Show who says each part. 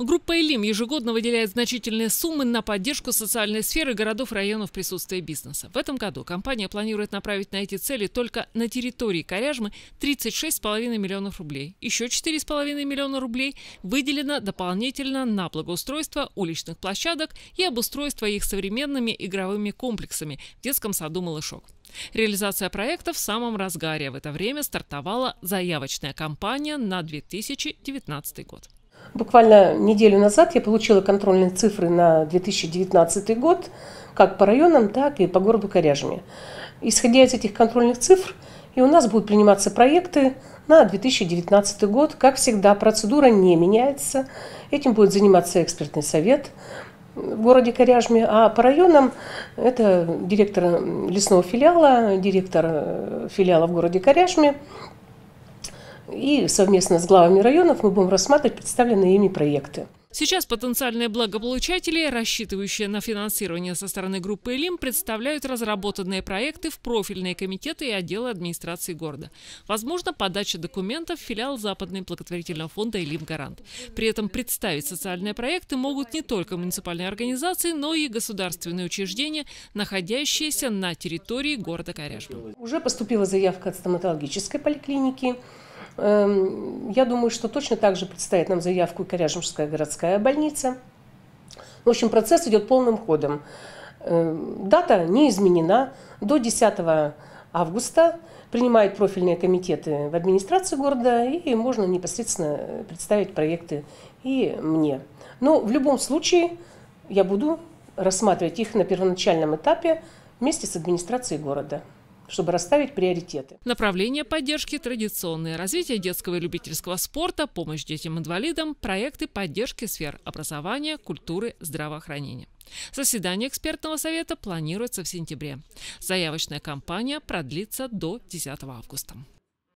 Speaker 1: Группа «Элим» ежегодно выделяет значительные суммы на поддержку социальной сферы городов, районов присутствия бизнеса. В этом году компания планирует направить на эти цели только на территории Коряжмы 36,5 миллионов рублей. Еще 4,5 миллиона рублей выделено дополнительно на благоустройство уличных площадок и обустройство их современными игровыми комплексами в детском саду «Малышок». Реализация проекта в самом разгаре. В это время стартовала заявочная кампания на 2019 год.
Speaker 2: Буквально неделю назад я получила контрольные цифры на 2019 год, как по районам, так и по городу Коряжме. Исходя из этих контрольных цифр, и у нас будут приниматься проекты на 2019 год. Как всегда, процедура не меняется. Этим будет заниматься экспертный совет в городе Коряжме, а по районам это директор лесного филиала, директор э, филиала в городе Коряжме, и совместно с главами районов мы будем рассматривать представленные ими проекты.
Speaker 1: Сейчас потенциальные благополучатели, рассчитывающие на финансирование со стороны группы «Лим», представляют разработанные проекты в профильные комитеты и отделы администрации города. Возможно, подача документов в филиал Западной благотворительного фонда «Элим Гарант». При этом представить социальные проекты могут не только муниципальные организации, но и государственные учреждения, находящиеся на территории города Коряжма.
Speaker 2: Уже поступила заявка от стоматологической поликлиники. Эм, я думаю, что точно так же предстоит нам заявку Коряжмская городская больница. В общем, процесс идет полным ходом. Эм, дата не изменена. До 10 августа принимают профильные комитеты в администрации города, и можно непосредственно представить проекты и мне. Но в любом случае я буду рассматривать их на первоначальном этапе вместе с администрацией города чтобы расставить приоритеты.
Speaker 1: Направление поддержки – традиционное развитие детского и любительского спорта, помощь детям-инвалидам, проекты поддержки сфер образования, культуры, здравоохранения. Заседание экспертного совета планируется в сентябре. Заявочная кампания продлится до 10 августа.